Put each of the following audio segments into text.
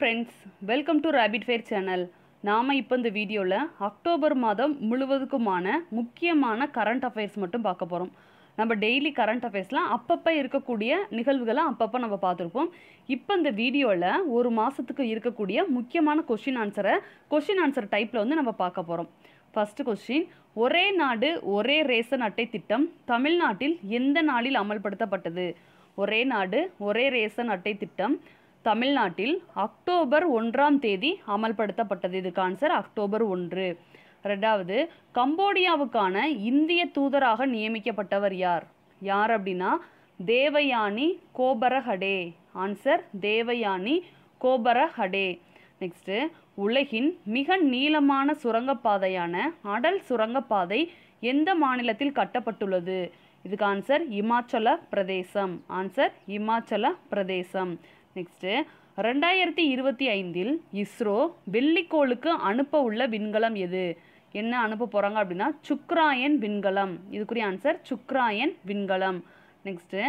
friends welcome to rapid fire channel நாம் இப்போ இந்த வீடியோவில் அக்டோபர் மாதம் முழுவதுக்குமான முக்கியமான கரண்ட் அஃபேர்ஸ் மட்டும் பார்க்க போகிறோம் நம்ம டெய்லி கரண்ட் அஃபேர்ஸ்லாம் அப்பப்போ இருக்கக்கூடிய நிகழ்வுகளை அப்பப்போ நம்ம பார்த்துருப்போம் இப்போ இந்த வீடியோவில் ஒரு மாதத்துக்கு இருக்கக்கூடிய முக்கியமான கொஷின் ஆன்சரை கொஷின் ஆன்சர் டைப்பில் வந்து நம்ம பார்க்க போகிறோம் ஃபஸ்ட்டு கொஸ்டின் ஒரே நாடு ஒரே ரேசன் அட்டை திட்டம் தமிழ்நாட்டில் எந்த நாளில் அமல்படுத்தப்பட்டது ஒரே நாடு ஒரே ரேசன் அட்டை திட்டம் தமிழ்நாட்டில் அக்டோபர் ஒன்றாம் தேதி அமல்படுத்தப்பட்டது இதுக்கு ஆன்சர் அக்டோபர் ஒன்று ரெண்டாவது கம்போடியாவுக்கான இந்திய தூதராக நியமிக்கப்பட்டவர் யார் யார் அப்படின்னா தேவயானி கோபரஹடே ஆன்சர் தேவயானி கோபரஹடே நெக்ஸ்ட்டு உலகின் மிக நீளமான சுரங்கப்பாதையான அடல் சுரங்கப்பாதை எந்த மாநிலத்தில் கட்டப்பட்டுள்ளது இதுக்கு ஆன்சர் இமாச்சல பிரதேசம் ஆன்சர் இமாச்சல பிரதேசம் நெக்ஸ்ட்டு ரெண்டாயிரத்தி இருபத்தி ஐந்தில் இஸ்ரோ வெள்ளிக்கோளுக்கு அனுப்ப உள்ள விண்கலம் எது என்ன அனுப்ப போகிறாங்க அப்படின்னா சுக்ராயன் விண்கலம் இதுக்குரிய ஆன்சர் சுக்ராயன் விண்கலம் நெக்ஸ்ட்டு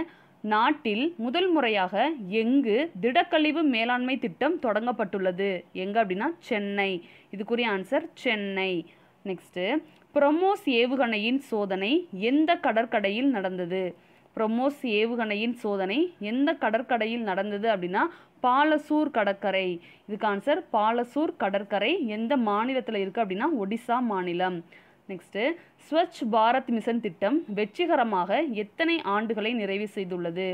நாட்டில் முதல் முறையாக எங்கு திடக்கழிவு மேலாண்மை திட்டம் தொடங்கப்பட்டுள்ளது எங்கே அப்படின்னா சென்னை இதுக்குரிய ஆன்சர் சென்னை நெக்ஸ்ட்டு ப்ரமோஸ் ஏவுகணையின் சோதனை எந்த கடற்கடையில் நடந்தது பிரமோஸ் ஏவுகணையின் சோதனை எந்த கடற்கரையில் நடந்தது அப்படின்னா பாலசூர் கடற்கரை இதுக்கு ஆன்சர் பாலசூர் கடற்கரை எந்த மாநிலத்தில் இருக்குது அப்படின்னா ஒடிசா மாநிலம் நெக்ஸ்ட்டு ஸ்வச் பாரத் மிஷன் திட்டம் வெற்றிகரமாக எத்தனை ஆண்டுகளை நிறைவு செய்துள்ளது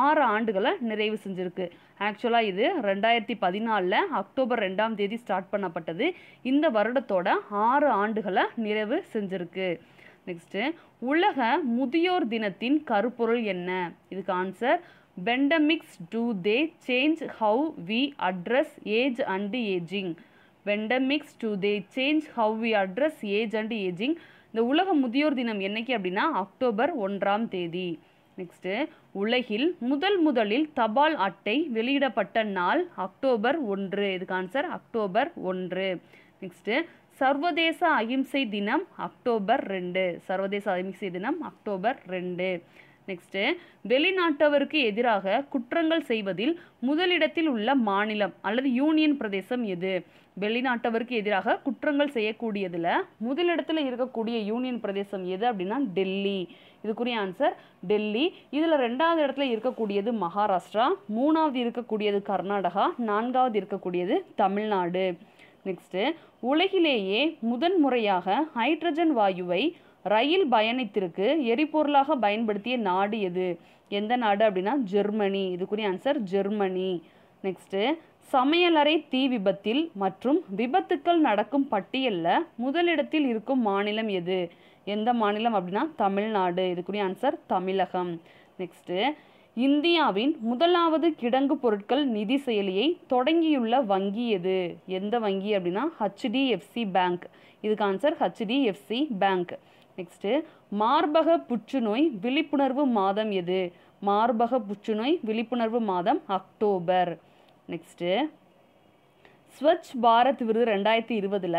ஆறு ஆண்டுகளை நிறைவு செஞ்சுருக்கு ஆக்சுவலாக இது ரெண்டாயிரத்தி பதினாலில் அக்டோபர் ரெண்டாம் தேதி ஸ்டார்ட் பண்ணப்பட்டது இந்த வருடத்தோட ஆறு ஆண்டுகளை நிறைவு செஞ்சுருக்கு நெக்ஸ்ட்டு உலக முதியோர் தினத்தின் கருப்பொருள் என்ன இதுக்கு answer pandemics do they change how we address age and ageing pandemics do they change how we address age and ageing இந்த உலக முதியோர் தினம் என்னைக்கு அப்படின்னா அக்டோபர் ஒன்றாம் தேதி நெக்ஸ்ட்டு உலகில் முதல் முதலில் தபால் அட்டை வெளியிடப்பட்ட நாள் அக்டோபர் ஒன்று இதுக்கு ஆன்சர் அக்டோபர் ஒன்று நெக்ஸ்ட்டு சர்வதேச அகிம்சை தினம் அக்டோபர் ரெண்டு சர்வதேச அகிம்சை தினம் அக்டோபர் ரெண்டு நெக்ஸ்ட்டு வெளிநாட்டவருக்கு எதிராக குற்றங்கள் செய்வதில் முதலிடத்தில் உள்ள மாநிலம் அல்லது யூனியன் பிரதேசம் எது வெளிநாட்டவருக்கு எதிராக குற்றங்கள் செய்யக்கூடியதில் முதலிடத்தில் இருக்கக்கூடிய யூனியன் பிரதேசம் எது அப்படின்னா டெல்லி இதுக்குரிய ஆன்சர் டெல்லி இதில் ரெண்டாவது இடத்துல இருக்கக்கூடியது மகாராஷ்டிரா மூணாவது இருக்கக்கூடியது கர்நாடகா நான்காவது இருக்கக்கூடியது தமிழ்நாடு நெக்ஸ்ட்டு உலகிலேயே முதன்முறையாக ஹைட்ரஜன் வாயுவை ரயில் பயணத்திற்கு எரிபொருளாக பயன்படுத்திய நாடு எது எந்த நாடு அப்படின்னா ஜெர்மனி இதுக்குரிய ஆன்சர் ஜெர்மனி நெக்ஸ்ட்டு சமையலறை தீ விபத்தில் மற்றும் விபத்துக்கள் நடக்கும் பட்டியலில் முதலிடத்தில் இருக்கும் மாநிலம் எது எந்த மாநிலம் அப்படின்னா தமிழ்நாடு இதுக்குரிய ஆன்சர் தமிழகம் நெக்ஸ்ட்டு இந்தியாவின் முதலாவது கிடங்கு பொருட்கள் நிதி செயலியை தொடங்கியுள்ள வங்கி எது எந்த வங்கி அப்படின்னா ஹச்டிஎஃப்சி பேங்க் இதுக்கு ஆன்சர் ஹச்டிஎஃப்சி பேங்க் நெக்ஸ்ட்டு மார்பக புற்றுநோய் விழிப்புணர்வு மாதம் எது மார்பக புற்றுநோய் விழிப்புணர்வு மாதம் அக்டோபர் நெக்ஸ்ட்டு ஸ்வச் பாரத் விருது ரெண்டாயிரத்தி இருபதில்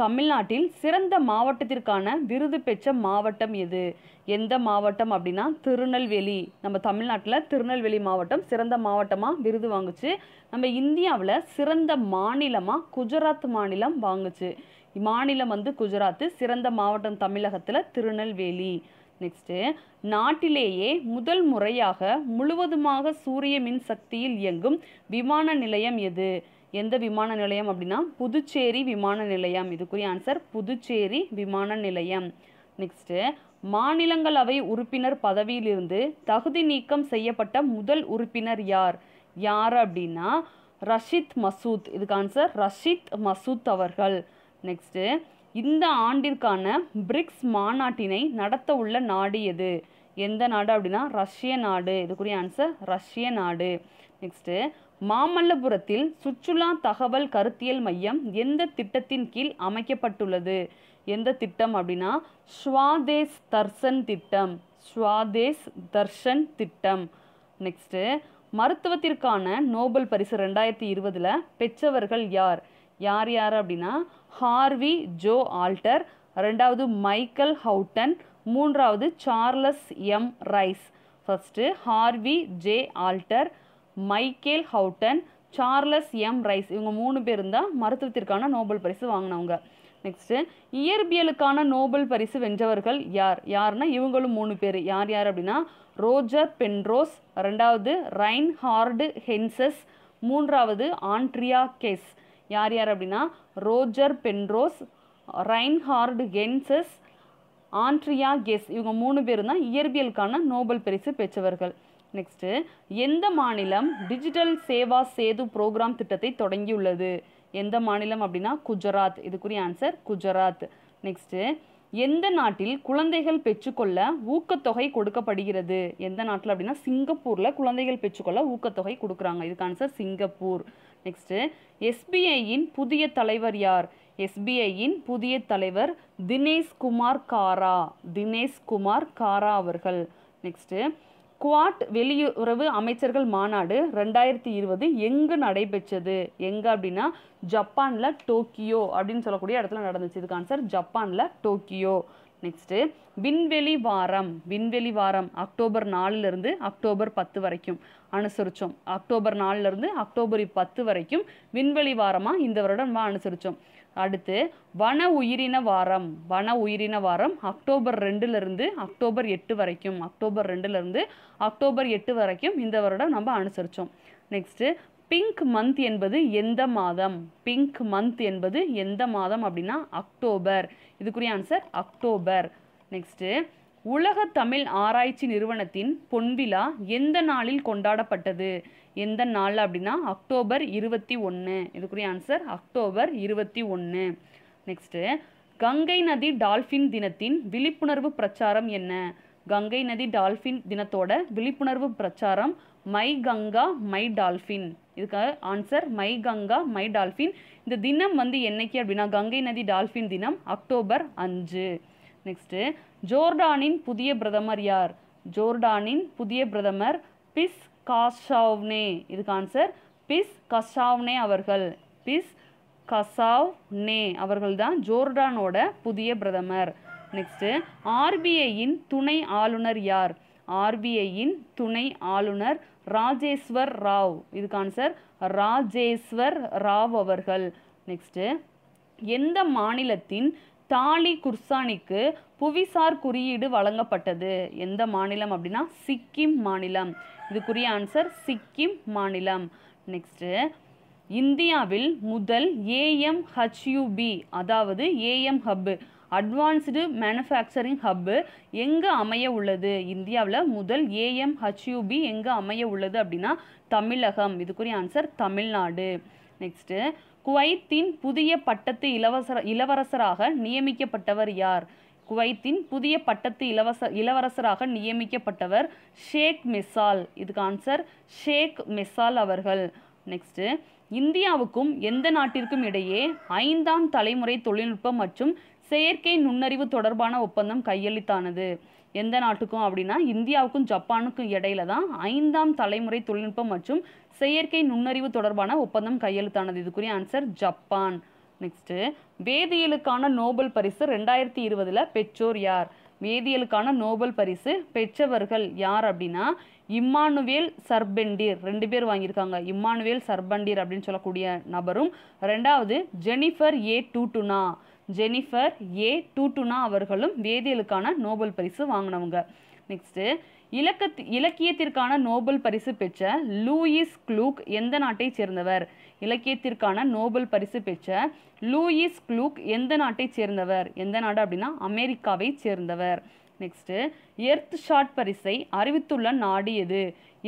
தமிழ்நாட்டில் சிறந்த மாவட்டத்திற்கான விருது பெற்ற மாவட்டம் எது எந்த மாவட்டம் அப்படின்னா திருநெல்வேலி நம்ம தமிழ்நாட்டில் திருநெல்வேலி மாவட்டம் சிறந்த மாவட்டமாக விருது வாங்குச்சு நம்ம இந்தியாவில் சிறந்த மாநிலமாக குஜராத் மாநிலம் வாங்குச்சு மாநிலம் வந்து குஜராத்து சிறந்த மாவட்டம் தமிழகத்தில் திருநெல்வேலி நெக்ஸ்ட்டு நாட்டிலேயே முதல் முறையாக முழுவதுமாக சூரிய மின் சக்தியில் இயங்கும் விமான நிலையம் எது எந்த விமான நிலையம் அப்படின்னா புதுச்சேரி விமான நிலையம் இதுக்குரிய ஆன்சர் புதுச்சேரி விமான நிலையம் நெக்ஸ்ட்டு மாநிலங்களவை உறுப்பினர் பதவியிலிருந்து தகுதி நீக்கம் செய்யப்பட்ட முதல் உறுப்பினர் யார் யார் அப்படின்னா ரஷித் மசூத் இதுக்கு ஆன்சர் ரஷித் மசூத் அவர்கள் நெக்ஸ்ட்டு இந்த ஆண்டிற்கான பிரிக்ஸ் மாநாட்டினை நடத்த உள்ள நாடு எது எந்த நாடு அப்படின்னா ரஷ்ய நாடு இதுக்குரிய ஆன்சர் ரஷ்ய நாடு நெக்ஸ்ட்டு மாமல்லபுரத்தில் சுற்றுலா தகவல் கருத்தியல் மையம் எந்த திட்டத்தின் கீழ் அமைக்கப்பட்டுள்ளது எந்த திட்டம் அப்படின்னா ஸ்வாதேஷ் தர்சன் திட்டம் ஸ்வாதேஷ் தர்ஷன் திட்டம் நெக்ஸ்ட்டு மருத்துவத்திற்கான நோபல் பரிசு ரெண்டாயிரத்தி இருபதில் பெற்றவர்கள் யார் யார் யார் அப்படின்னா ஹார்வி ஜோ ஆல்டர் ரெண்டாவது மைக்கேல் ஹவுட்டன் மூன்றாவது Charles M Rice first Harvey J Alter Michael Houghton Charles M Rice இவங்க மூணு பேர் தான் மருத்துவத்திற்கான நோபல் பரிசு வாங்கினவங்க நெக்ஸ்ட்டு இயற்பியலுக்கான நோபல் பரிசு வென்றவர்கள் யார் யாருன்னா இவங்களும் மூணு பேர் யார் யார் அப்படின்னா ரோஜர் பென்ரோஸ் ரெண்டாவது ரைன் ஹார்டு ஹென்சஸ் மூன்றாவது ஆண்ட்ரியா கெஸ் யார் யார் அப்படின்னா ரோஜர் பென்ரோஸ் ஹார்டு கென்சஸ் ஆண்ட்ரியா கெஸ் இவங்க மூணு பேரும் தான் இயற்பியலுக்கான நோபல் பரிசு பெற்றவர்கள் நெக்ஸ்ட்டு எந்த மாநிலம் டிஜிட்டல் சேவா சேது ப்ரோக்ராம் திட்டத்தை தொடங்கியுள்ளது எந்த மாநிலம் அப்படின்னா குஜராத் இதுக்குரிய ஆன்சர் குஜராத் நெக்ஸ்ட்டு எந்த நாட்டில் குழந்தைகள் பெற்றுக்கொள்ள ஊக்கத்தொகை கொடுக்கப்படுகிறது எந்த நாட்டில் அப்படின்னா சிங்கப்பூரில் குழந்தைகள் பெற்றுக்கொள்ள ஊக்கத்தொகை கொடுக்குறாங்க இதுக்கு ஆன்சர் சிங்கப்பூர் நெக்ஸ்ட்டு எஸ்பிஐயின் புதிய தலைவர் யார் எஸ்பிஐயின் புதிய தலைவர் தினேஷ் குமார் காரா தினேஷ் குமார் காரா அவர்கள் நெக்ஸ்ட்டு குவாட் வெளியுறவு அமைச்சர்கள் மாநாடு ரெண்டாயிரத்தி இருபது எங்கு நடைபெற்றது எங்கே அப்படின்னா ஜப்பானில் டோக்கியோ அப்படின்னு சொல்லக்கூடிய இடத்துல நடந்துச்சு இதுக்கு ஆன்சர் ஜப்பானில் டோக்கியோ நெக்ஸ்ட்டு விண்வெளி வாரம் விண்வெளி வாரம் அக்டோபர் நாலுலேருந்து அக்டோபர் பத்து வரைக்கும் அனுசரித்தோம் அக்டோபர் நாலுலேருந்து அக்டோபர் பத்து வரைக்கும் விண்வெளி வாரமாக இந்த வருடம் அனுசரித்தோம் அடுத்து வன உயிரின வாரம் வன உயிரின வாரம் அக்டோபர் ரெண்டுலேருந்து அக்டோபர் எட்டு வரைக்கும் அக்டோபர் ரெண்டுலேருந்து அக்டோபர் எட்டு வரைக்கும் இந்த வருடம் நம்ம அனுசரித்தோம் நெக்ஸ்ட்டு பிங்க் மந்த் என்பது எந்த மாதம் பிங்க் மந்த் என்பது எந்த மாதம் அப்படின்னா அக்டோபர் இதுக்குரிய ஆன்சர் அக்டோபர் நெக்ஸ்ட்டு உலக தமிழ் ஆராய்ச்சி நிறுவனத்தின் பொன்விழா எந்த நாளில் கொண்டாடப்பட்டது எந்த நாள் அப்படின்னா அக்டோபர் இருபத்தி ஒன்று இதுக்குரிய ஆன்சர் அக்டோபர் இருபத்தி ஒன்று நெக்ஸ்ட்டு கங்கை நதி டால்ஃபின் தினத்தின் விழிப்புணர்வு பிரச்சாரம் என்ன கங்கை நதி டால்ஃபின் தினத்தோட விழிப்புணர்வு பிரச்சாரம் மை கங்கா மை டால்ஃபின் இதுக்காக answer my Ganga my dolphin இந்த தினம் வந்து என்னைக்கு அப்படின்னா கங்கை நதி டால்ஃபின் தினம் அக்டோபர் அஞ்சு நெக்ஸ்ட்டு ஜோர்டானின் புதிய பிரதமர் யார் ஜோர்டானின் புதிய பிரதமர் பிஸ் காஷாவ்னே இதுக்கு ஆன்சர் பிஸ் கசாவ்னே அவர்கள் பிஸ் கசாவ்னே அவர்கள் தான் ஜோர்டானோட புதிய பிரதமர் நெக்ஸ்ட்டு ஆர்பிஐயின் துணை ஆளுநர் யார் ஆர்பிஐயின் துணை ஆளுநர் ராஜேஸ்வர் ராவ் இதுக்கு ஆன்சர் ராஜேஸ்வர் ராவ் அவர்கள் நெக்ஸ்ட்டு எந்த மாநிலத்தின் தாலி குர்சானிக்கு புவிசார் குறியீடு வழங்கப்பட்டது எந்த மாநிலம் அப்படின்னா சிக்கிம் மாநிலம் இதுக்குரிய ஆன்சர் சிக்கிம் மாநிலம் நெக்ஸ்ட்டு இந்தியாவில் முதல் ஏஎம் ஹச்யூபி அதாவது AM hub advanced manufacturing hub எங்கே அமைய உள்ளது இந்தியாவில் முதல் ஏஎம் ஹச்யூபி எங்கே அமைய உள்ளது அப்படின்னா தமிழகம் இதுக்குரிய ஆன்சர் தமிழ்நாடு நெக்ஸ்ட்டு குவைத்தின் புதிய பட்டத்து இளவரசர் இளவரசராக நியமிக்கப்பட்டவர் யார் குவைத்தின் புதிய பட்டத்து இலவச இளவரசராக நியமிக்கப்பட்டவர் ஷேக் மெசால் இதுக்கு ஆன்சர் ஷேக் மெசால் அவர்கள் நெக்ஸ்ட்டு இந்தியாவுக்கும் எந்த நாட்டிற்கும் இடையே ஐந்தாம் தலைமுறை தொழில்நுட்பம் மற்றும் செயற்கை நுண்ணறிவு தொடர்பான ஒப்பந்தம் கையெழுத்தானது எந்த நாட்டுக்கும் அப்படின்னா இந்தியாவுக்கும் ஜப்பானுக்கும் இடையில தான் ஐந்தாம் தலைமுறை தொழில்நுட்பம் மற்றும் செயற்கை நுண்ணறிவு தொடர்பான ஒப்பந்தம் கையெழுத்தானது இதுக்குரிய ஆன்சர் ஜப்பான் நெக்ஸ்ட்டு வேதியியலுக்கான நோபல் பரிசு ரெண்டாயிரத்தி இருபதில் பெற்றோர் யார் வேதியியலுக்கான நோபல் பரிசு பெற்றவர்கள் யார் அப்படின்னா இம்மானுவேல் சர்பெண்டீர் ரெண்டு பேர் வாங்கியிருக்காங்க இம்மானுவேல் சர்பண்டீர் அப்படின்னு சொல்லக்கூடிய நபரும் ரெண்டாவது Jennifer A Doudna Jennifer A Doudna அவர்களும் வேதியியலுக்கான நோபல் பரிசு வாங்கினவங்க நெக்ஸ்ட்டு இலக்கத் இலக்கியத்திற்கான நோபல் பரிசு பெற்ற லூயிஸ் க்ளூக் எந்த நாட்டை சேர்ந்தவர் இலக்கியத்திற்கான நோபல் பரிசு பெற்ற லூயிஸ் க்ளூக் எந்த நாட்டை சேர்ந்தவர் எந்த நாடு அப்படின்னா அமெரிக்காவை சேர்ந்தவர் நெக்ஸ்ட்டு எர்த் ஷாட் பரிசை அறிவித்துள்ள நாடு எது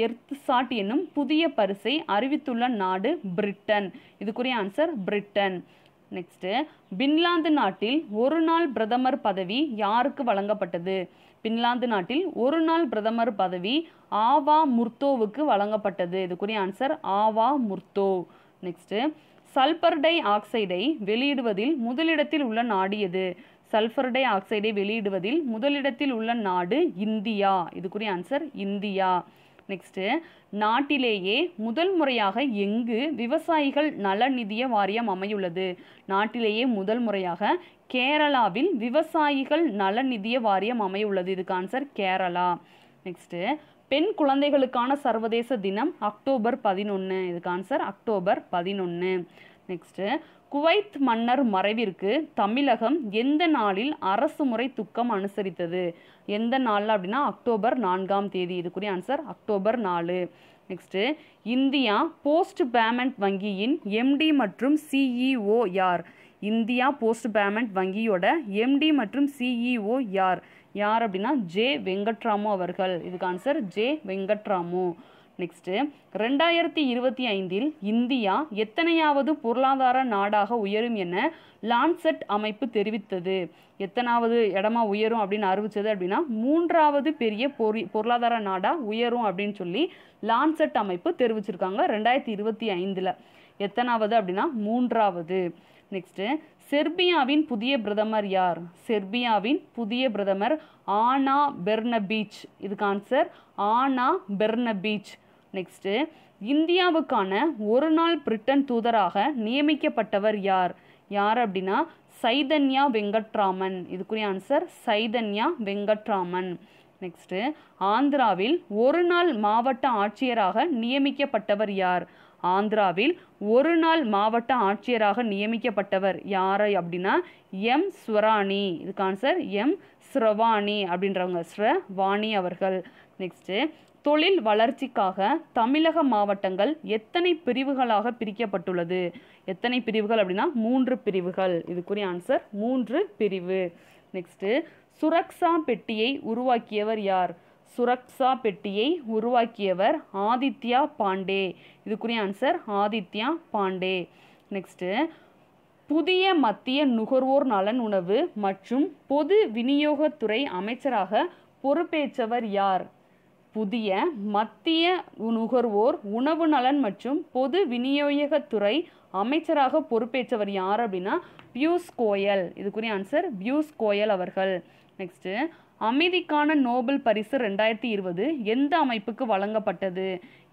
எர்த் ஷாட் என்னும் புதிய பரிசை அறிவித்துள்ள நாடு பிரிட்டன் இதுக்குரிய ஆன்சர் பிரிட்டன் நெக்ஸ்ட்டு பின்லாந்து நாட்டில் ஒரு நாள் பிரதமர் பதவி யாருக்கு வழங்கப்பட்டது பின்லாந்து நாட்டில் ஒரு நாள் பிரதமர் பதவி ஆவா முர்த்தோவுக்கு வழங்கப்பட்டது இதுக்குரிய ஆன்சர் ஆவா முர்த்தோ நெக்ஸ்ட்டு சல்பர் டை ஆக்சைடை வெளியிடுவதில் முதலிடத்தில் உள்ள நாடு எது சல்பர் டை ஆக்சைடை வெளியிடுவதில் முதலிடத்தில் உள்ள நாடு இந்தியா இதுக்குரிய ஆன்சர் இந்தியா நெக்ஸ்ட்டு நாட்டிலேயே முதல் முறையாக எங்கு விவசாயிகள் நல நிதிய வாரியம் அமையுள்ளது நாட்டிலேயே முதல் முறையாக கேரளாவில் விவசாயிகள் நல நிதிய வாரியம் அமையுள்ளது இதுக்கு ஆன்சர் கேரளா நெக்ஸ்ட்டு பெண் குழந்தைகளுக்கான சர்வதேச தினம் அக்டோபர் பதினொன்று இதுக்கு ஆன்சர் அக்டோபர் பதினொன்று நெக்ஸ்ட்டு குவைத் மன்னர் மறைவிற்கு தமிழகம் எந்த நாளில் அரசு முறை துக்கம் அனுசரித்தது எந்த நாளில் அப்படின்னா அக்டோபர் நான்காம் தேதி இதுக்குரிய ஆன்சர் அக்டோபர் நாலு நெக்ஸ்ட்டு இந்தியா போஸ்ட் பேமெண்ட் வங்கியின் எம்டி மற்றும் சிஇஓ e யார் இந்தியா போஸ்ட் பேமெண்ட் வங்கியோட எம்டி மற்றும் சிஇஓ e யார் யார் அப்படின்னா ஜே வெங்கட்ராமு அவர்கள் இதுக்கு ஆன்சர் ஜே வெங்கட்ராமு நெக்ஸ்ட்டு ரெண்டாயிரத்தி இருபத்தி ஐந்தில் இந்தியா எத்தனையாவது பொருளாதார நாடாக உயரும் என லான்செட் அமைப்பு தெரிவித்தது எத்தனாவது இடமா உயரும் அப்படின்னு அறிவிச்சது அப்படின்னா மூன்றாவது பெரிய பொருளாதார நாடாக உயரும் அப்படின்னு சொல்லி லான்செட் அமைப்பு தெரிவிச்சிருக்காங்க ரெண்டாயிரத்தி இருபத்தி ஐந்தில் எத்தனாவது அப்படின்னா மூன்றாவது நெக்ஸ்ட்டு செர்பியாவின் புதிய பிரதமர் யார் செர்பியாவின் புதிய பிரதமர் ஆனா பெர்ன பீச் இதுக்கு ஆன்சர் ஆனா பெர்ன பீச் நெக்ஸ்ட்டு இந்தியாவுக்கான ஒரு நாள் பிரிட்டன் தூதராக நியமிக்கப்பட்டவர் யார் யார் அப்படின்னா சைதன்யா வெங்கட்ராமன் இதுக்குரிய ஆன்சர் சைதன்யா வெங்கட்ராமன் நெக்ஸ்ட்டு ஆந்திராவில் ஒரு நாள் மாவட்ட ஆட்சியராக நியமிக்கப்பட்டவர் யார் ஆந்திராவில் ஒரு நாள் மாவட்ட ஆட்சியராக நியமிக்கப்பட்டவர் யார் அப்படின்னா எம் ஸ்வராணி இதுக்கு ஆன்சர் எம் ஸ்ரவாணி அப்படின்றவங்க ஸ்ரவாணி அவர்கள் நெக்ஸ்ட்டு தொழில் வளர்ச்சிக்காக தமிழக மாவட்டங்கள் எத்தனை பிரிவுகளாக பிரிக்கப்பட்டுள்ளது எத்தனை பிரிவுகள் அப்படின்னா மூன்று பிரிவுகள் இதுக்குரிய ஆன்சர் மூன்று பிரிவு நெக்ஸ்ட்டு சுரக்ஷா பெட்டியை உருவாக்கியவர் யார் சுரக்ஷா பெட்டியை உருவாக்கியவர் ஆதித்யா பாண்டே இதுக்குரிய ஆன்சர் ஆதித்யா பாண்டே நெக்ஸ்ட்டு புதிய மத்திய நுகர்வோர் நலன் உணவு மற்றும் பொது விநியோகத்துறை அமைச்சராக பொறுப்பேற்றவர் யார் புதிய மத்திய நுகர்வோர் உணவு நலன் மற்றும் பொது விநியோகத்துறை அமைச்சராக பொறுப்பேற்றவர் யார் அப்படின்னா பியூஷ் கோயல் இதுக்குரிய ஆன்சர் பியூஷ் கோயல் அவர்கள் நெக்ஸ்ட்டு அமைதிக்கான நோபல் பரிசு ரெண்டாயிரத்தி இருபது எந்த அமைப்புக்கு வழங்கப்பட்டது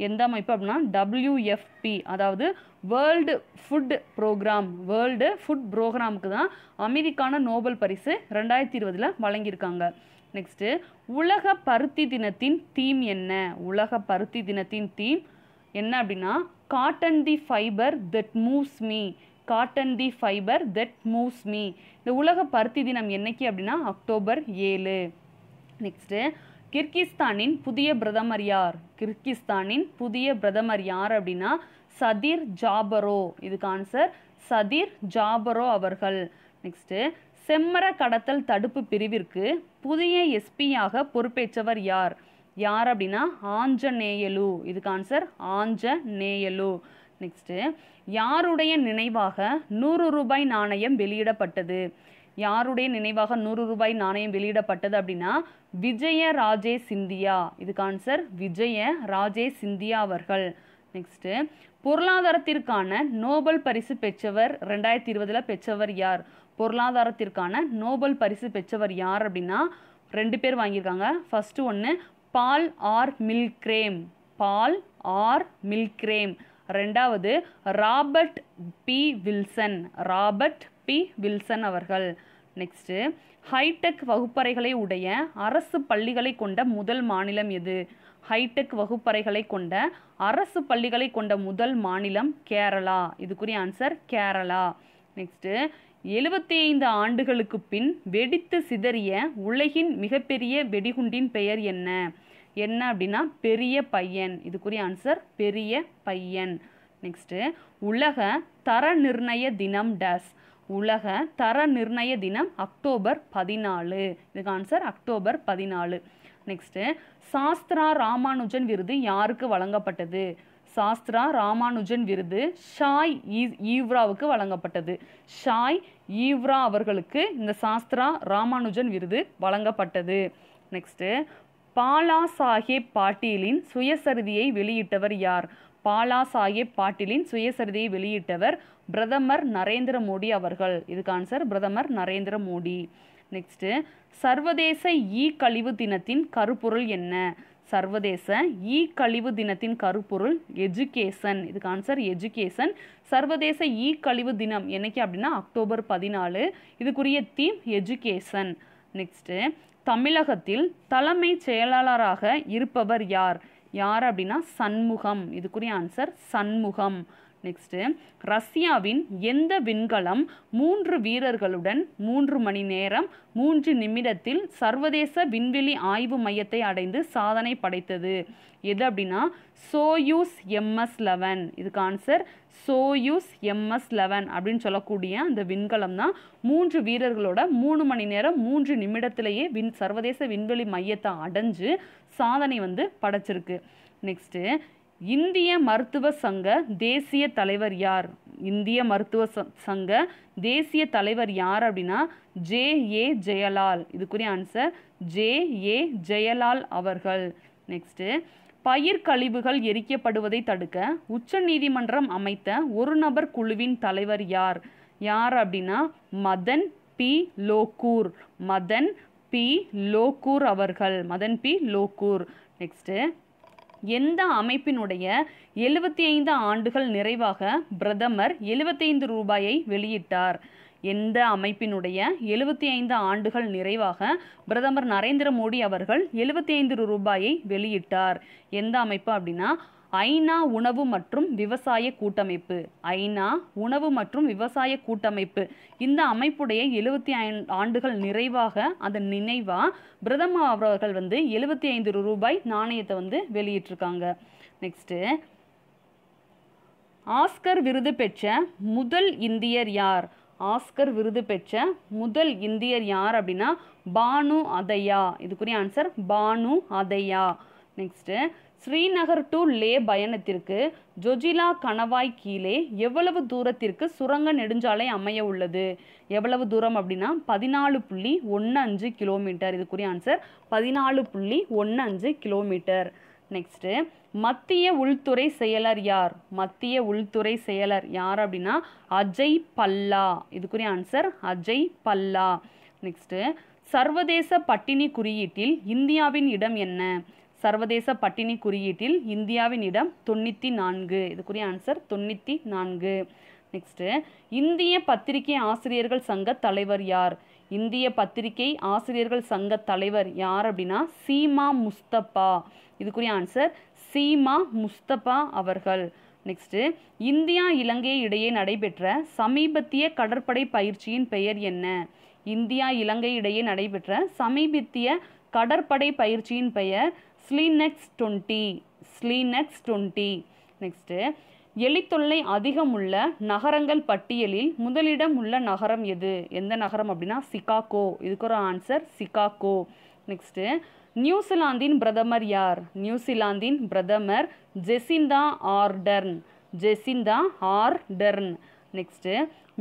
எந்த அமைப்பு அப்படின்னா டபிள்யூஎஃப்பி அதாவது world food programme world food ப்ரோக்ராமுக்கு தான் அமைதிக்கான நோபல் பரிசு ரெண்டாயிரத்தி இருபதில் வழங்கியிருக்காங்க நெக்ஸ்ட்டு உலக பருத்தி தினத்தின் தீம் என்ன உலக பருத்தி தினத்தின் தீம் என்ன அப்படின்னா cotton the fibre that moves me cotton the fibre that moves me இந்த உலக பருத்தி தினம் என்னைக்கு அப்படின்னா அக்டோபர் ஏழு நெக்ஸ்ட்டு கிர்கிஸ்தானின் புதிய பிரதமர் யார் கிர்கிஸ்தானின் புதிய பிரதமர் யார் அப்படின்னா சதிர் ஜாபரோ இதுக்கு ஆன்சர் சதிர் ஜாபரோ அவர்கள் நெக்ஸ்ட்டு செம்மர கடத்தல் தடுப்பு பிரிவிற்கு புதிய எஸ்பியாக பொறுப்பேற்றவர் யார் யார் அப்படின்னா ஆஞ்சநேயலு இதுக்கு ஆன்சர் ஆஞ்சநேயலு நெக்ஸ்ட்டு யாருடைய நினைவாக நூறு ரூபாய் நாணயம் வெளியிடப்பட்டது யாருடைய நினைவாக நூறு ரூபாய் நாணயம் வெளியிடப்பட்டது அப்படின்னா விஜய ராஜே சிந்தியா இதுக்கு ஆன்சர் விஜய ராஜே சிந்தியா அவர்கள் நெக்ஸ்ட்டு பொருளாதாரத்திற்கான நோபல் பரிசு பெற்றவர் ரெண்டாயிரத்தி இருபதில் பெற்றவர் யார் பொருளாதாரத்திற்கான நோபல் பரிசு பெற்றவர் யார் அப்படின்னா ரெண்டு பேர் வாங்கியிருக்காங்க ஃபஸ்ட்டு ஒன்று பால் ஆர் மில்க்ரேம் பால் ஆர் மில்க்ரேம் ரெண்டாவது Robert B Wilson Robert B Wilson அவர்கள் நெக்ஸ்ட்டு ஹைடெக் வகுப்பறைகளை உடைய அரசு பள்ளிகளை கொண்ட முதல் மாநிலம் எது ஹைடெக் வகுப்பறைகளை கொண்ட அரசு பள்ளிகளை கொண்ட முதல் மாநிலம் கேரளா இதுக்குரிய ஆன்சர் கேரளா நெக்ஸ்ட்டு எழுபத்தி ஐந்து ஆண்டுகளுக்கு பின் வெடித்து சிதறிய உலகின் மிகப்பெரிய வெடிகுண்டின் பெயர் என்ன என்ன அப்படின்னா பெரிய பையன் இதுக்குரிய ஆன்சர் பெரிய பையன் நெக்ஸ்ட்டு உலக தர நிர்ணய தினம் டஸ் உலக தர நிர்ணய தினம் அக்டோபர் பதினாலு இதுக்கு ஆன்சர் அக்டோபர் பதினாலு நெக்ஸ்ட்டு சாஸ்திரா ராமானுஜன் விருது யாருக்கு வழங்கப்பட்டது சாஸ்திரா ராமானுஜன் விருது ஷாய் ஈவ்ராவுக்கு வழங்கப்பட்டது ஷாய் ஈவ்ரா அவர்களுக்கு இந்த சாஸ்திரா ராமானுஜன் விருது வழங்கப்பட்டது நெக்ஸ்ட்டு பாலா சாஹேப் பாட்டீலின் சுயசரிதியை வெளியிட்டவர் யார் பாலா சாஹேப் பாட்டீலின் சுயசரிதியை வெளியிட்டவர் பிரதமர் நரேந்திர மோடி அவர்கள் இதுக்கு ஆன்சர் பிரதமர் நரேந்திர மோடி நெக்ஸ்ட்டு சர்வதேச ஈ கழிவு தினத்தின் கருப்பொருள் என்ன சர்வதேச ஈ கழிவு தினத்தின் கருப்பொருள் எஜுகேஷன் இதுக்கு ஆன்சர் எஜுகேஷன் சர்வதேச ஈ கழிவு தினம் என்னைக்கு அப்படின்னா அக்டோபர் பதினாலு இதுக்குரிய தீம் எஜுகேஷன் நெக்ஸ்ட்டு தமிழகத்தில் தலைமை செயலாளராக இருப்பவர் யார் யார் அப்படின்னா சண்முகம் இதுக்குரிய ஆன்சர் சண்முகம் நெக்ஸ்ட்டு ரஷ்யாவின் எந்த விண்கலம் மூன்று வீரர்களுடன் மூன்று மணி நேரம் மூன்று நிமிடத்தில் சர்வதேச விண்வெளி ஆய்வு மையத்தை அடைந்து சாதனை படைத்தது எது அப்படின்னா சோயூஸ் எம்எஸ் லெவன் இதுக்கு ஆன்சர் சோயூஸ் எம்எஸ் லெவன் அப்படின்னு சொல்லக்கூடிய அந்த விண்கலம் தான் மூன்று வீரர்களோட மூணு மணி நேரம் மூன்று நிமிடத்திலேயே விண் சர்வதேச விண்வெளி மையத்தை அடைஞ்சு சாதனை வந்து படைச்சிருக்கு நெக்ஸ்ட்டு இந்திய மருத்துவ சங்க தேசிய தலைவர் யார் இந்திய மருத்துவ சங்க தேசிய தலைவர் யார் அப்படின்னா ஜே ஏ ஜெயலால் இதுக்குரிய ஆன்சர் ஜே ஏ ஜெயலால் அவர்கள் நெக்ஸ்ட்டு பயிர் கழிவுகள் எரிக்கப்படுவதை தடுக்க உச்ச நீதிமன்றம் அமைத்த ஒரு நபர் குழுவின் தலைவர் யார் யார் அப்படின்னா மதன் பி லோக்கூர் மதன் பி லோக்கூர் அவர்கள் மதன் பி லோக்கூர் நெக்ஸ்ட்டு எந்த அமைப்பினுடைய எழுபத்தி ஐந்து ஆண்டுகள் நிறைவாக பிரதமர் எழுபத்தைந்து ரூபாயை வெளியிட்டார் எந்த அமைப்பினுடைய எழுபத்தி ஐந்து ஆண்டுகள் நிறைவாக பிரதமர் நரேந்திர மோடி அவர்கள் எழுபத்தி ஐந்து ரூபாயை வெளியிட்டார் எந்த அமைப்பு அப்படின்னா ஐநா உணவு மற்றும் விவசாய கூட்டமைப்பு ஐநா உணவு மற்றும் விவசாய கூட்டமைப்பு இந்த அமைப்புடைய எழுபத்தி ஆண்டுகள் நிறைவாக அதன் நினைவாக பிரதம அவர்கள் வந்து எழுபத்தி ஐந்து ரூபாய் நாணயத்தை வந்து வெளியிட்டிருக்காங்க நெக்ஸ்ட்டு ஆஸ்கர் விருது பெற்ற முதல் இந்தியர் யார் ஆஸ்கர் விருது பெற்ற முதல் இந்தியர் யார் அப்படின்னா பானு அதையா இதுக்குரிய ஆன்சர் பானு அதையா நெக்ஸ்ட்டு ஸ்ரீநகர் டு லே பயணத்திற்கு ஜொஜிலா கணவாய் கீழே எவ்வளவு தூரத்திற்கு சுரங்க நெடுஞ்சாலை அமைய உள்ளது எவ்வளவு தூரம் அப்படின்னா பதினாலு புள்ளி ஒன்று அஞ்சு கிலோமீட்டர் இதுக்குரிய ஆன்சர் பதினாலு புள்ளி ஒன்று அஞ்சு கிலோமீட்டர் நெக்ஸ்ட்டு மத்திய உள்துறை செயலர் யார் மத்திய உள்துறை செயலர் யார் அப்படின்னா அஜய் பல்லா இதுக்குரிய ஆன்சர் அஜய் பல்லா நெக்ஸ்ட்டு சர்வதேச பட்டினி குறியீட்டில் இந்தியாவின் இடம் என்ன சர்வதேச பட்டினி குறியீட்டில் இந்தியாவின் இடம் தொண்ணூற்றி நான்கு இதுக்குரிய ஆன்சர் தொண்ணூற்றி நான்கு நெக்ஸ்ட்டு இந்திய பத்திரிகை ஆசிரியர்கள் சங்க தலைவர் யார் இந்திய பத்திரிகை ஆசிரியர்கள் சங்க தலைவர் யார் அப்படின்னா சீமா முஸ்தபா இதுக்குரிய ஆன்சர் சீமா முஸ்தபா அவர்கள் நெக்ஸ்ட்டு இந்தியா இலங்கை இடையே நடைபெற்ற சமீபத்திய கடற்படை பயிற்சியின் பெயர் என்ன இந்தியா இலங்கை இடையே நடைபெற்ற சமீபத்திய கடற்படை பயிற்சியின் பெயர் SLINEX twenty SLINEX twenty next எலித்தொல்லை அதிகம் உள்ள நகரங்கள் பட்டியலில் முதலிடம் உள்ள நகரம் எது எந்த நகரம் அப்படின்னா சிகாகோ இதுக்கு ஒரு ஆன்சர் சிகாகோ நெக்ஸ்ட்டு நியூசிலாந்தின் பிரதமர் யார் நியூசிலாந்தின் பிரதமர் Jacinda Ardern Jacinda Ardern next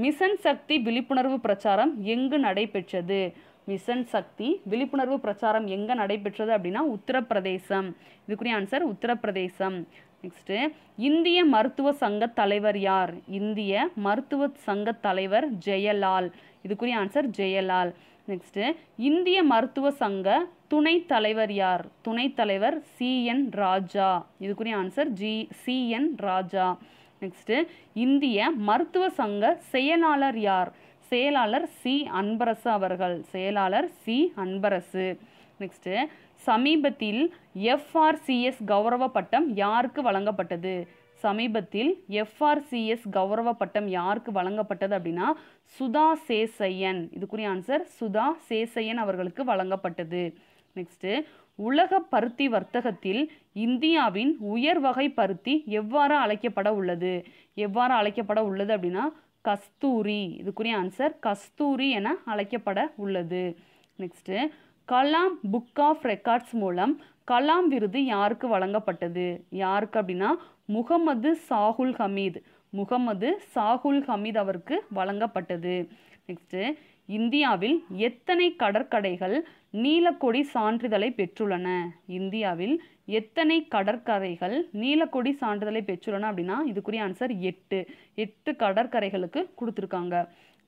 mission Shakti விழிப்புணர்வு பிரச்சாரம் எங்கு நடைபெற்றது மிஷன் சக்தி விழிப்புணர்வு பிரச்சாரம் எங்கே நடைபெற்றது அப்படின்னா உத்தரப்பிரதேசம் இதுக்குரிய ஆன்சர் உத்தரப்பிரதேசம் நெக்ஸ்ட்டு இந்திய மருத்துவ சங்க தலைவர் யார் இந்திய மருத்துவ சங்க தலைவர் ஜெயலால் இதுக்குரிய ஆன்சர் ஜெயலால் நெக்ஸ்ட்டு இந்திய மருத்துவ சங்க துணைத் தலைவர் யார் துணைத் தலைவர் சி என் ராஜா இதுக்குரிய answer G C N Raja next இந்திய மருத்துவ சங்க செயலாளர் யார் செயலாளர் சி அன்பரசு அவர்கள் செயலாளர் சி அன்பரசு நெக்ஸ்ட்டு சமீபத்தில் எஃப்ஆர்சிஎஸ் கௌரவ பட்டம் யாருக்கு வழங்கப்பட்டது சமீபத்தில் எஃப்ஆர்சிஎஸ் கௌரவ பட்டம் யாருக்கு வழங்கப்பட்டது அப்படின்னா சுதா சேசையன் இதுக்குரிய ஆன்சர் சுதா சேசையன் அவர்களுக்கு வழங்கப்பட்டது நெக்ஸ்ட்டு உலக பருத்தி வர்த்தகத்தில் இந்தியாவின் உயர் வகை பருத்தி எவ்வாறு அழைக்கப்பட உள்ளது எவ்வாறு அழைக்கப்பட உள்ளது அப்படின்னா கஸ்தூரி இதுக்குரிய ஆன்சர் கஸ்தூரி என அழைக்கப்பட உள்ளது next Kalam book of records மூலம் கலாம் விருது யாருக்கு வழங்கப்பட்டது யாருக்கு அப்படின்னா முகமது சாகுல் ஹமீத் முகமது சாகுல் ஹமீத் அவருக்கு வழங்கப்பட்டது நெக்ஸ்ட்டு இந்தியாவில் எத்தனை கடற்கடைகள் நீலக்கொடி சான்றிதழை பெற்றுள்ளன இந்தியாவில் எத்தனை கடற்கரைகள் நீலக்கொடி சான்றிதழை பெற்றுள்ளன அப்படின்னா இதுக்குரிய ஆன்சர் எட்டு எட்டு கடற்கரைகளுக்கு கொடுத்துருக்காங்க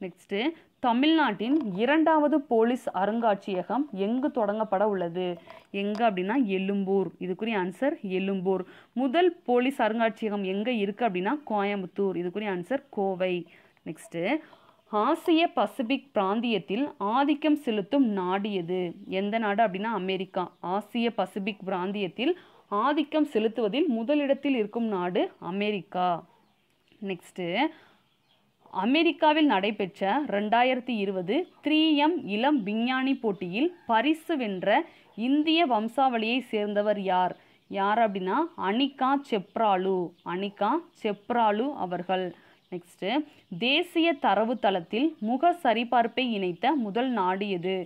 நெக்ஸ்ட்டு தமிழ்நாட்டின் இரண்டாவது போலீஸ் அருங்காட்சியகம் எங்கு தொடங்கப்பட உள்ளது எங்கே அப்படின்னா எழும்பூர் இதுக்குரிய ஆன்சர் எழும்பூர் முதல் போலீஸ் அருங்காட்சியகம் எங்கே இருக்குது அப்படின்னா கோயம்புத்தூர் இதுக்குரிய ஆன்சர் கோவை நெக்ஸ்ட்டு ஆசிய பசிபிக் பிராந்தியத்தில் ஆதிக்கம் செலுத்தும் நாடு எது எந்த நாடு அப்படின்னா அமெரிக்கா ஆசிய பசிபிக் பிராந்தியத்தில் ஆதிக்கம் செலுத்துவதில் முதலிடத்தில் இருக்கும் நாடு அமெரிக்கா நெக்ஸ்ட்டு அமெரிக்காவில் நடைபெற்ற ரெண்டாயிரத்தி இருபது த்ரீ எம் இளம் விஞ்ஞானி போட்டியில் பரிசு வென்ற இந்திய வம்சாவளியை சேர்ந்தவர் யார் யார் அப்படின்னா அனிகா செப்ராலு அனிகா செப்ராலு அவர்கள் நெக்ஸ்ட்டு தேசிய தரவுத்தளத்தில் முக சரிபார்ப்பை இணைத்த முதல் நாடு எது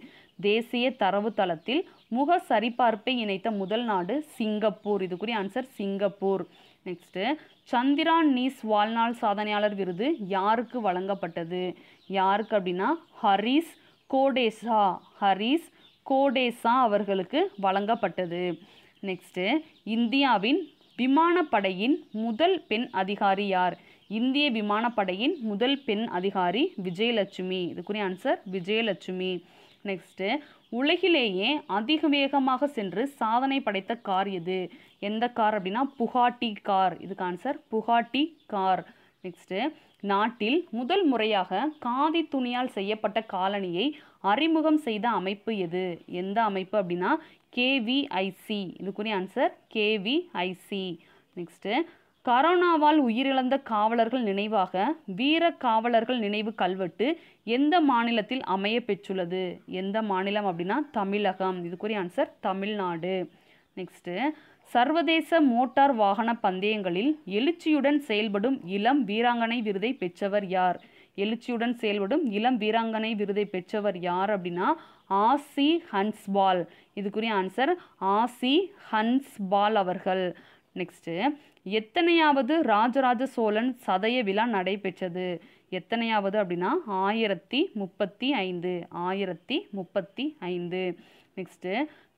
தேசிய தரவுத்தளத்தில் முக சரிபார்ப்பை இணைத்த முதல் நாடு சிங்கப்பூர் இதுக்குரிய ஆன்சர் சிங்கப்பூர் நெக்ஸ்ட்டு சந்திரான் நீஸ் வாழ்நாள் சாதனையாளர் விருது யாருக்கு வழங்கப்பட்டது யாருக்கு அப்படின்னா ஹரிஸ் கோடேசா ஹரிஸ் கோடேசா அவர்களுக்கு வழங்கப்பட்டது நெக்ஸ்ட்டு இந்தியாவின் விமானப்படையின் முதல் பெண் அதிகாரி யார் இந்திய விமானப்படையின் முதல் பெண் அதிகாரி விஜயலட்சுமி இதுக்குரிய ஆன்சர் விஜயலட்சுமி நெக்ஸ்ட்டு உலகிலேயே அதிக வேகமாக சென்று சாதனை படைத்த கார் எது எந்த கார் அப்படின்னா புகாட்டி கார் இதுக்கு ஆன்சர் புகாட்டி கார் நெக்ஸ்ட்டு நாட்டில் முதல் முறையாக காதி துணியால் செய்யப்பட்ட காலனியை அறிமுகம் செய்த அமைப்பு எது எந்த அமைப்பு அப்படின்னா கேவிஐசி இதுக்குரிய ஆன்சர் கேவிஐசி நெக்ஸ்ட்டு கரோனாவால் உயிரிழந்த காவலர்கள் நினைவாக வீர காவலர்கள் நினைவு கல்வெட்டு எந்த மாநிலத்தில் அமைய பெற்றுள்ளது எந்த மாநிலம் அப்படின்னா தமிழகம் இதுக்குரிய ஆன்சர் தமிழ்நாடு நெக்ஸ்ட்டு சர்வதேச மோட்டார் வாகன பந்தயங்களில் எழுச்சியுடன் செயல்படும் இளம் வீராங்கனை விருதை பெற்றவர் யார் எழுச்சியுடன் செயல்படும் இளம் வீராங்கனை விருதை பெற்றவர் யார் அப்படின்னா ஆசி ஹன்ஸ்பால் இதுக்குரிய ஆன்சர் ஆசி ஹன்ஸ்பால் அவர்கள் நெக்ஸ்ட்டு எத்தனையாவது ராஜராஜ சோழன் சதய விழா நடைபெற்றது எத்தனையாவது அப்படின்னா ஆயிரத்தி முப்பத்தி ஐந்து ஆயிரத்தி முப்பத்தி ஐந்து நெக்ஸ்ட்டு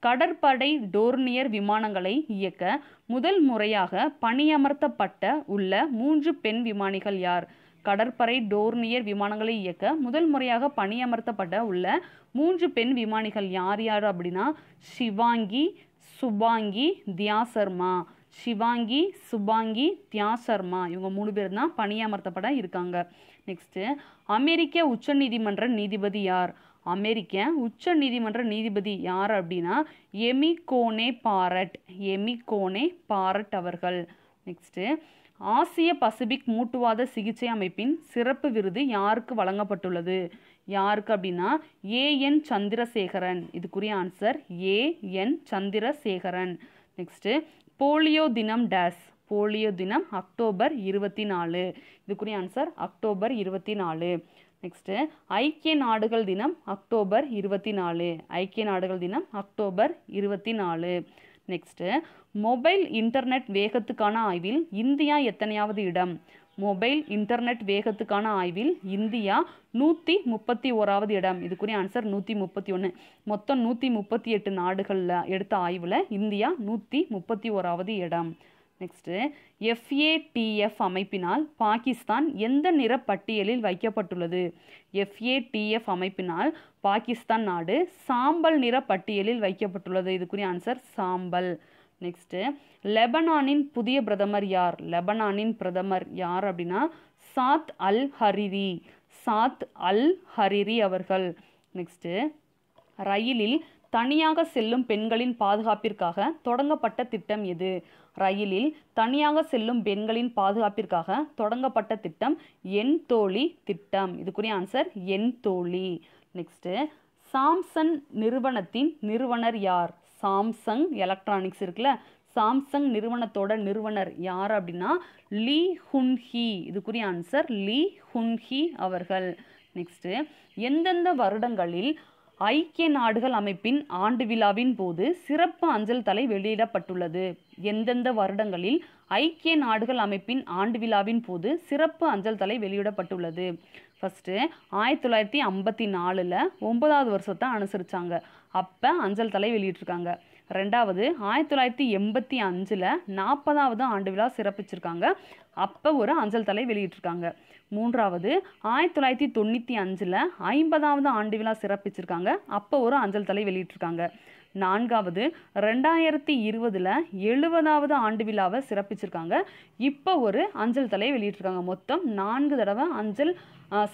கடற்படை டோர்னியர் விமானங்களை இயக்க முதல் முறையாக பணியமர்த்தப்பட்ட உள்ள மூன்று பெண் விமானிகள் யார் கடற்படை டோர்னியர் விமானங்களை இயக்க முதல் முறையாக பணியமர்த்தப்பட்ட உள்ள மூன்று பெண் விமானிகள் யார் யார் அப்படின்னா சிவாங்கி சுபாங்கி தியா சர்மா ஷிவாங்கி சுபாங்கி தியாசர்மா இவங்க மூணு பேர் தான் பணியமர்த்தப்பட இருக்காங்க நெக்ஸ்ட்டு அமெரிக்க உச்ச நீதிமன்ற நீதிபதி யார் அமெரிக்க உச்ச நீதிமன்ற நீதிபதி யார் அப்படின்னா Amy Coney Barrett Amy Coney Barrett அவர்கள் நெக்ஸ்ட்டு ஆசிய பசிபிக் மூட்டுவாத சிகிச்சை அமைப்பின் சிறப்பு விருது யாருக்கு வழங்கப்பட்டுள்ளது யாருக்கு அப்படின்னா ஏ என் சந்திரசேகரன் இதுக்குரிய answer A N Chandrasekaran next polio தினம் டேஸ் போலியோ தினம் அக்டோபர் இருபத்தி நாலு இதுக்குரிய ஆன்சர் அக்டோபர் இருபத்தி நாலு நெக்ஸ்ட்டு ஐக்கிய நாடுகள் தினம் அக்டோபர் இருபத்தி நாலு ஐக்கிய நாடுகள் தினம் அக்டோபர் இருபத்தி நாலு நெக்ஸ்ட்டு மொபைல் இன்டர்நெட் வேகத்துக்கான ஆய்வில் இந்தியா எத்தனையாவது இடம் மொபைல் இன்டர்நெட் வேகத்துக்கான ஆய்வில் இந்தியா நூற்றி முப்பத்தி ஓராவது இடம் இதுக்குரிய ஆன்சர் நூற்றி முப்பத்தி ஒன்று மொத்தம் நூற்றி முப்பத்தி எட்டு நாடுகளில் எடுத்த ஆய்வில் இந்தியா நூற்றி முப்பத்தி ஓராவது இடம் நெக்ஸ்ட்டு எஃப்ஏடிஎஃப் அமைப்பினால் பாகிஸ்தான் எந்த நிற பட்டியலில் வைக்கப்பட்டுள்ளது எஃப்ஏடிஎஃப் அமைப்பினால் பாகிஸ்தான் நாடு சாம்பல் நிற பட்டியலில் வைக்கப்பட்டுள்ளது இதுக்குரிய ஆன்சர் சாம்பல் நெக்ஸ்ட்டு லெபனானின் புதிய பிரதமர் யார் லெபனானின் பிரதமர் யார் அப்படின்னா Saad Al Hariri Saad Al Hariri அவர்கள் நெக்ஸ்ட்டு ரயிலில் தனியாக செல்லும் பெண்களின் பாதுகாப்பிற்காக தொடங்கப்பட்ட திட்டம் எது ரயிலில் தனியாக செல்லும் பெண்களின் பாதுகாப்பிற்காக தொடங்கப்பட்ட திட்டம் என் தோழி திட்டம் இதுக்குரிய ஆன்சர் என் தோழி நெக்ஸ்ட்டு சாம்சன் நிறுவனத்தின் நிறுவனர் யார் சாம்சங் எலக்ட்ரானிக்ஸ் இருக்குல்ல சாம்சங் நிறுவனத்தோட நிறுவனர் யார் அப்படின்னா லீ ஹுன்ஹி இதுக்குரிய ஆன்சர் லீ ஹுன்ஹி அவர்கள் நெக்ஸ்ட்டு எந்தெந்த வருடங்களில் ஐக்கிய நாடுகள் அமைப்பின் ஆண்டு விழாவின் போது சிறப்பு அஞ்சல் தலை வெளியிடப்பட்டுள்ளது எந்தெந்த வருடங்களில் ஐக்கிய நாடுகள் அமைப்பின் ஆண்டு விழாவின் போது சிறப்பு அஞ்சல் தலை வெளியிடப்பட்டுள்ளது ஃபஸ்ட்டு ஆயிரத்தி தொள்ளாயிரத்தி ஐம்பத்தி நாலில் ஒன்பதாவது வருஷத்தை அனுசரித்தாங்க அப்போ அஞ்சல் தலை வெளியிட்டிருக்காங்க ரெண்டாவது ஆயிரத்தி தொள்ளாயிரத்தி எண்பத்தி அஞ்சில் நாற்பதாவது ஆண்டு விழா சிறப்பிச்சிருக்காங்க அப்போ ஒரு அஞ்சல் தலை வெளியிட்டிருக்காங்க மூன்றாவது ஆயிரத்தி தொள்ளாயிரத்தி தொண்ணூற்றி அஞ்சில் ஐம்பதாவது ஆண்டு விழா சிறப்பிச்சிருக்காங்க அப்போ ஒரு அஞ்சல் தலை வெளியிட்டிருக்காங்க நான்காவது ரெண்டாயிரத்தி இருபதில் எழுபதாவது ஆண்டு விழாவை சிறப்பிச்சிருக்காங்க இப்போ ஒரு அஞ்சல் தலையை வெளியிட்டிருக்காங்க மொத்தம் நான்கு தடவை அஞ்சல்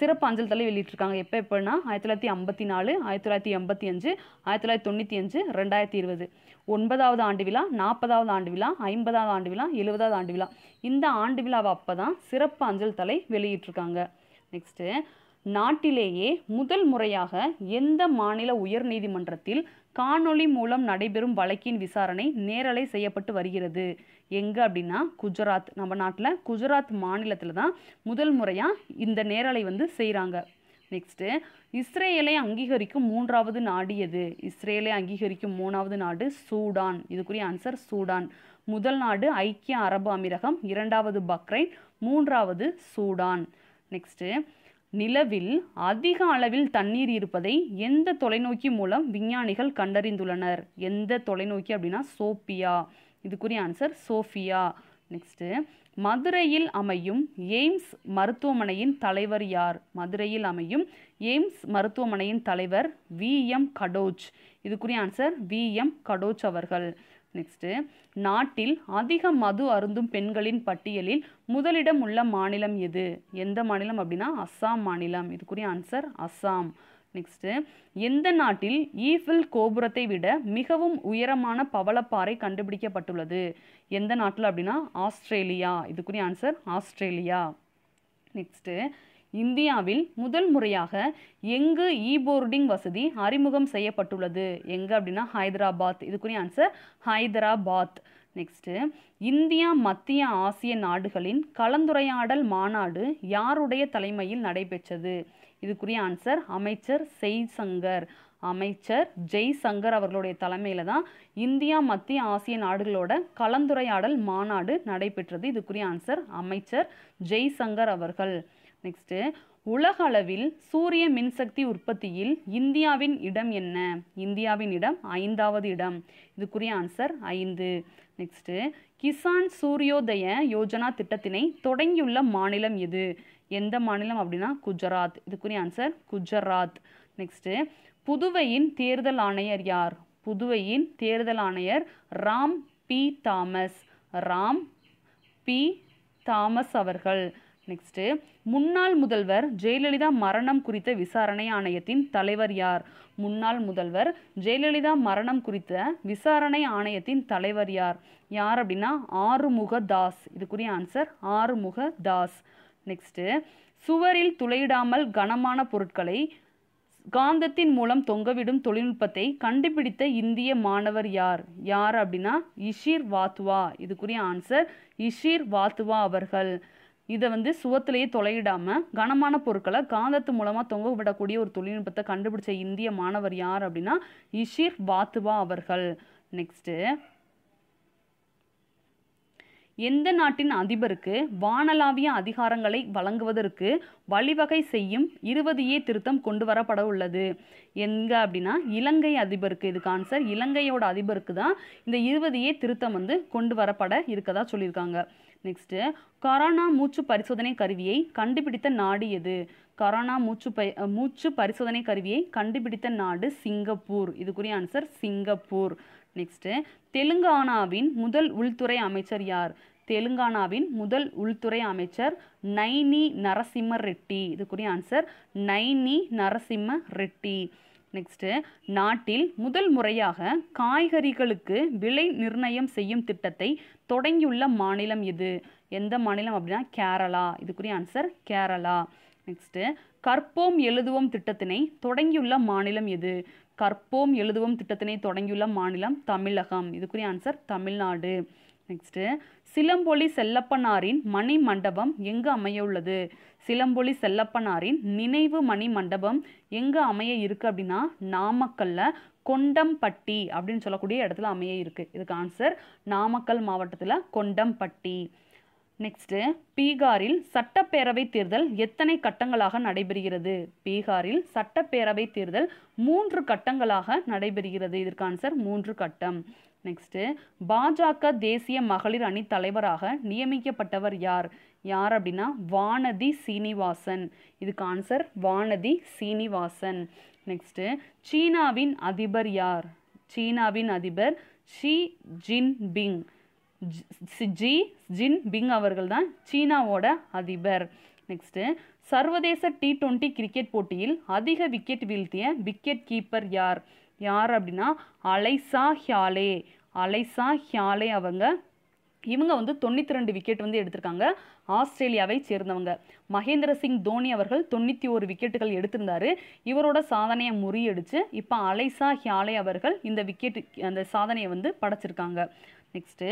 சிறப்பு அஞ்சல் தலை வெளியிட்டிருக்காங்க எப்போ எப்படின்னா ஆயிரத்தி தொள்ளாயிரத்தி ஐம்பத்தி நாலு ஆயிரத்தி தொள்ளாயிரத்தி எண்பத்தி அஞ்சு ஆயிரத்தி தொள்ளாயிரத்தி தொண்ணூற்றி அஞ்சு ரெண்டாயிரத்தி இருபது ஒன்பதாவது ஆண்டு விழா நாற்பதாவது ஆண்டு விழா ஐம்பதாவது ஆண்டு விழா எழுபதாவது ஆண்டு விழா இந்த ஆண்டு விழாவை அப்போ தான் சிறப்பு அஞ்சல் தலை வெளியிட்டிருக்காங்க நெக்ஸ்ட்டு நாட்டிலேயே முதல் முறையாக எந்த மாநில உயர்நீதிமன்றத்தில் காணொளி மூலம் நடைபெறும் வழக்கின் விசாரணை நேரலை செய்யப்பட்டு வருகிறது எங்கே அப்படின்னா குஜராத் நம்ம நாட்டில் குஜராத் மாநிலத்தில் தான் முதல் முறையாக இந்த நேரலை வந்து செய்கிறாங்க நெக்ஸ்ட்டு இஸ்ரேலை அங்கீகரிக்கும் மூன்றாவது நாடு எது இஸ்ரேலை அங்கீகரிக்கும் மூணாவது நாடு சூடான் இதுக்குரிய ஆன்சர் சூடான் முதல் நாடு ஐக்கிய அரபு அமீரகம் இரண்டாவது பக்ரைன் மூன்றாவது சூடான் நெக்ஸ்ட்டு நிலவில் அதிக அளவில் தண்ணீர் இருப்பதை எந்த தொலைநோக்கி மூலம் விஞ்ஞானிகள் கண்டறிந்துள்ளனர் எந்த தொலைநோக்கி அப்படின்னா சோபியா இதுக்குரிய ஆன்சர் சோஃபியா நெக்ஸ்ட்டு மதுரையில் அமையும் எய்ம்ஸ் மருத்துவமனையின் தலைவர் யார் மதுரையில் அமையும் எய்ம்ஸ் மருத்துவமனையின் தலைவர் வி எம் கடோச் இதுக்குரிய ஆன்சர் வி எம் கடோச் அவர்கள் நெக்ஸ்ட்டு நாட்டில் அதிக மது அருந்தும் பெண்களின் பட்டியலில் முதலிடம் உள்ள மாநிலம் எது எந்த மாநிலம் அப்படின்னா அஸ்ஸாம் மாநிலம் இதுக்குரிய ஆன்சர் அஸ்ஸாம் நெக்ஸ்ட்டு எந்த நாட்டில் ஈஃபில் கோபுரத்தை விட மிகவும் உயரமான பவளப்பாறை கண்டுபிடிக்கப்பட்டுள்ளது எந்த நாட்டில் அப்படின்னா ஆஸ்திரேலியா இதுக்குரிய ஆன்சர் ஆஸ்திரேலியா நெக்ஸ்ட்டு இந்தியாவில் முதல் முறையாக எங்கு இ போர்டிங் வசதி அறிமுகம் செய்யப்பட்டுள்ளது எங்கே அப்படின்னா ஹைதராபாத் இதுக்குரிய ஆன்சர் ஹைதராபாத் நெக்ஸ்ட்டு இந்தியா மத்திய ஆசிய நாடுகளின் கலந்துரையாடல் மாநாடு யாருடைய தலைமையில் நடைபெற்றது இதுக்குரிய ஆன்சர் அமைச்சர் செய்சங்கர் அமைச்சர் ஜெய்சங்கர் அவர்களுடைய தலைமையில் தான் இந்தியா மத்திய ஆசிய நாடுகளோட கலந்துரையாடல் மாநாடு நடைபெற்றது இதுக்குரிய ஆன்சர் அமைச்சர் ஜெய்சங்கர் அவர்கள் நெக்ஸ்ட்டு உலக அளவில் சூரிய மின்சக்தி உற்பத்தியில் இந்தியாவின் இடம் என்ன இந்தியாவின் இடம் ஐந்தாவது இடம் இதுக்குரிய ஆன்சர் ஐந்து நெக்ஸ்ட்டு கிசான் சூரியோதய யோஜனா திட்டத்தினை தொடங்கியுள்ள மாநிலம் எது எந்த மாநிலம் அப்படின்னா குஜராத் இதுக்குரிய ஆன்சர் குஜராத் நெக்ஸ்ட்டு புதுவையின் தேர்தல் ஆணையர் யார் புதுவையின் தேர்தல் ஆணையர் Ram P Thomas Ram P Thomas அவர்கள் நெக்ஸ்ட்டு முன்னாள் முதல்வர் ஜெயலலிதா மரணம் குறித்த விசாரணை ஆணையத்தின் தலைவர் யார் முன்னாள் முதல்வர் ஜெயலலிதா மரணம் குறித்த விசாரணை ஆணையத்தின் தலைவர் யார் யார் அப்படின்னா ஆறுமுக தாஸ் இதுக்குரிய ஆன்சர் ஆறுமுக தாஸ் நெக்ஸ்ட்டு சுவரில் துளையிடாமல் கனமான பொருட்களை காந்தத்தின் மூலம் தொங்கவிடும் தொழில்நுட்பத்தை கண்டுபிடித்த இந்திய மாணவர் யார் யார் அப்படின்னா இஷீர் வாத்வா இதுக்குரிய ஆன்சர் இஷீர் வாத்வா அவர்கள் இதை வந்து சுவத்திலேயே தொலையிடாமல் கனமான பொருட்களை காந்தத்து மூலமாக தொங்க விடக்கூடிய ஒரு தொழில்நுட்பத்தை கண்டுபிடிச்ச இந்திய மாணவர் யார் அப்படின்னா இஷிர் பாத்துவா அவர்கள் நெக்ஸ்ட்டு எந்த நாட்டின் அதிபருக்கு வானளாவிய அதிகாரங்களை வழங்குவதற்கு வழிவகை செய்யும் இருபது ஏ திருத்தம் கொண்டு வரப்பட உள்ளது எங்க அப்படின்னா இலங்கை அதிபருக்கு இதுக்கு ஆன்சர் இலங்கையோட அதிபருக்கு தான் இந்த இருபது ஏ திருத்தம் வந்து கொண்டு வரப்பட இருக்கதா சொல்லியிருக்காங்க நெக்ஸ்ட்டு கரோனா மூச்சு பரிசோதனை கருவியை கண்டுபிடித்த நாடு எது கரோனா மூச்சு பை மூச்சு பரிசோதனை கருவியை கண்டுபிடித்த நாடு சிங்கப்பூர் இதுக்குரிய ஆன்சர் சிங்கப்பூர் நெக்ஸ்ட்டு தெலுங்கானாவின் முதல் உள்துறை அமைச்சர் யார் தெலுங்கானாவின் முதல் உள்துறை அமைச்சர் நைனி நரசிம்ம ரெட்டி இதுக்குரிய ஆன்சர் நைனி நரசிம்ம ரெட்டி நெக்ஸ்ட்டு நாட்டில் முதல் முறையாக காய்கறிகளுக்கு விலை நிர்ணயம் செய்யும் திட்டத்தை தொடங்கியுள்ள மாநிலம் எது எந்த மாநிலம் அப்படின்னா கேரளா இதுக்குரிய ஆன்சர் கேரளா நெக்ஸ்ட்டு கற்போம் எழுதுவோம் திட்டத்தினை தொடங்கியுள்ள மாநிலம் எது கற்போம் எழுதுவோம் திட்டத்தினை தொடங்கியுள்ள மாநிலம் தமிழகம் இதுக்குரிய ஆன்சர் தமிழ்நாடு நெக்ஸ்ட்டு சிலம்பொலி செல்லப்பனாரின் மணி மண்டபம் எங்கு அமைய உள்ளது சிலம்பொலி செல்லப்பனாரின் நினைவு மணி மண்டபம் எங்கு அமைய இருக்குது அப்படின்னா நாமக்கல்ல கொண்டம்பட்டி அப்படின்னு சொல்லக்கூடிய இடத்துல அமைய இருக்குது இதுக்கு ஆன்சர் நாமக்கல் மாவட்டத்தில் கொண்டம்பட்டி நெக்ஸ்ட்டு பீகாரில் சட்டப்பேரவை தேர்தல் எத்தனை கட்டங்களாக நடைபெறுகிறது பீகாரில் சட்டப்பேரவை தேர்தல் மூன்று கட்டங்களாக நடைபெறுகிறது இதற்கு ஆன்சர் மூன்று கட்டம் நெக்ஸ்ட்டு பாஜக தேசிய மகளிர் அணி தலைவராக நியமிக்கப்பட்டவர் யார் யார் அப்படின்னா வானதி சீனிவாசன் இதுக்கு ஆன்சர் வானதி சீனிவாசன் நெக்ஸ்ட்டு சீனாவின் அதிபர் யார் சீனாவின் அதிபர் ஷி ஜின்பிங் ஜி ஜின்பிங் அவர்கள் தான் சீனாவோட அதிபர் நெக்ஸ்ட்டு சர்வதேச டி டுவெண்ட்டி கிரிக்கெட் போட்டியில் அதிக விக்கெட் வீழ்த்திய விக்கெட் கீப்பர் யார் யார் அப்படின்னா அலைசா ஹியாலே அலைசா ஹியாலே அவங்க இவங்க வந்து தொண்ணூற்றி ரெண்டு விக்கெட் வந்து எடுத்திருக்காங்க ஆஸ்திரேலியாவை சேர்ந்தவங்க மகேந்திர சிங் தோனி அவர்கள் தொண்ணூற்றி ஒரு விக்கெட்டுகள் எடுத்திருந்தார் இவரோட சாதனையை முறியடிச்சு இப்போ அலைசா ஹியாலே அவர்கள் இந்த விக்கெட்டு அந்த சாதனையை வந்து படைச்சிருக்காங்க நெக்ஸ்ட்டு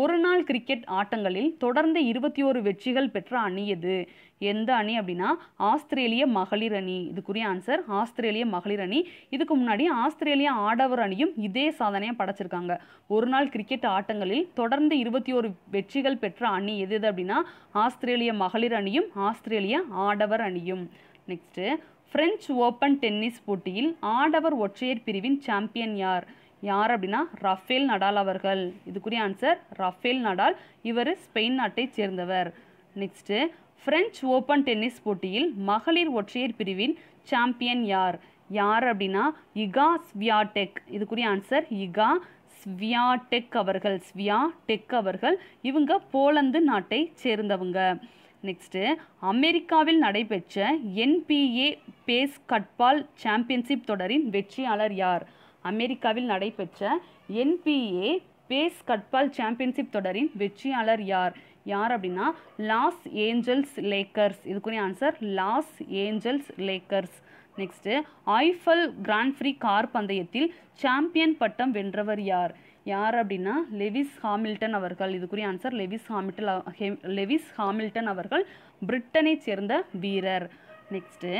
ஒரு நாள் கிரிக்கெட் ஆட்டங்களில் தொடர்ந்து இருபத்தி ஓரு வெற்றிகள் பெற்ற அணி எது எந்த அணி அப்படின்னா ஆஸ்திரேலிய மகளிர் அணி இதுக்குரிய ஆன்சர் ஆஸ்திரேலிய மகளிர் அணி இதுக்கு முன்னாடி ஆஸ்திரேலிய ஆடவர் அணியும் இதே சாதனையை படைச்சிருக்காங்க ஒரு நாள் கிரிக்கெட் ஆட்டங்களில் தொடர்ந்து இருபத்தி ஓரு வெற்றிகள் பெற்ற அணி எது எது அப்படின்னா ஆஸ்திரேலிய மகளிர் அணியும் ஆஸ்திரேலிய ஆடவர் அணியும் நெக்ஸ்ட்டு பிரெஞ்சு ஓப்பன் டென்னிஸ் போட்டியில் ஆடவர் ஒற்றையர் பிரிவின் சாம்பியன் யார் யார் அப்படின்னா ரஃபேல் நடால் அவர்கள் இதுக்குரிய ஆன்சர் ரஃபேல் நடால் இவர் ஸ்பெயின் நாட்டை சேர்ந்தவர் நெக்ஸ்ட்டு ஃப்ரெஞ்ச் ஓப்பன் டென்னிஸ் போட்டியில் மகளிர் ஒற்றையர் பிரிவின் சாம்பியன் யார் யார் அப்படின்னா இகா ஸ்வியாடெக் இதுக்குரிய ஆன்சர் இகா ஸ்வியா டெக் அவர்கள் ஸ்வியா டெக் அவர்கள் இவங்க போலந்து நாட்டை சேர்ந்தவங்க நெக்ஸ்ட்டு அமெரிக்காவில் நடைபெற்ற என்பிஏ பேஸ் கட்பால் சாம்பியன்ஷிப் தொடரின் வெற்றியாளர் யார் அமெரிக்காவில் நடைபெற்ற என்பிஏ பேஸ் கட்பால் சாம்பியன்ஷிப் தொடரின் வெற்றியாளர் யார் யார் அப்படின்னா லாஸ் ஏஞ்சல்ஸ் லேக்கர்ஸ் இதுக்குரிய answer Los Angeles Lakers next Eifel Grand Prix car பந்தயத்தில் சாம்பியன் பட்டம் வென்றவர் யார் யார் அப்படின்னா லெவிஸ் ஹாமில்டன் அவர்கள் இதுக்குரிய answer Lewis Hamilton Lewis Hamilton அவர்கள் பிரிட்டனை சேர்ந்த வீரர் நெக்ஸ்ட்டு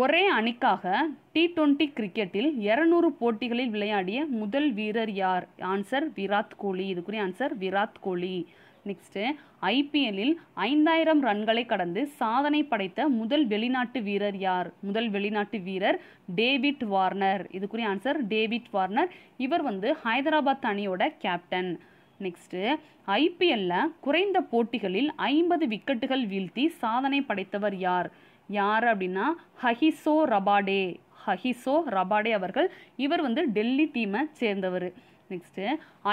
ஒரே அணிக்காக டி டுவெண்ட்டி கிரிக்கெட்டில் இரநூறு போட்டிகளில் விளையாடிய முதல் வீரர் யார் ஆன்சர் விராட் கோலி இதுக்குரிய ஆன்சர் விராட் கோலி நெக்ஸ்ட்டு ஐபிஎல்லில் ஐந்தாயிரம் ரன்களை கடந்து சாதனை படைத்த முதல் வெளிநாட்டு வீரர் யார் முதல் வெளிநாட்டு வீரர் டேவிட் வார்னர் இதுக்குரிய ஆன்சர் டேவிட் வார்னர் இவர் வந்து ஹைதராபாத் அணியோட கேப்டன் நெக்ஸ்ட்டு ஐபிஎல்ல குறைந்த போட்டிகளில் ஐம்பது விக்கெட்டுகள் வீழ்த்தி சாதனை படைத்தவர் யார் யார் அப்படின்னா ஹஹிசோ ரபாடே ஹஹிசோ ரபாடே அவர்கள் இவர் வந்து டெல்லி டீமை சேர்ந்தவர் நெக்ஸ்ட்டு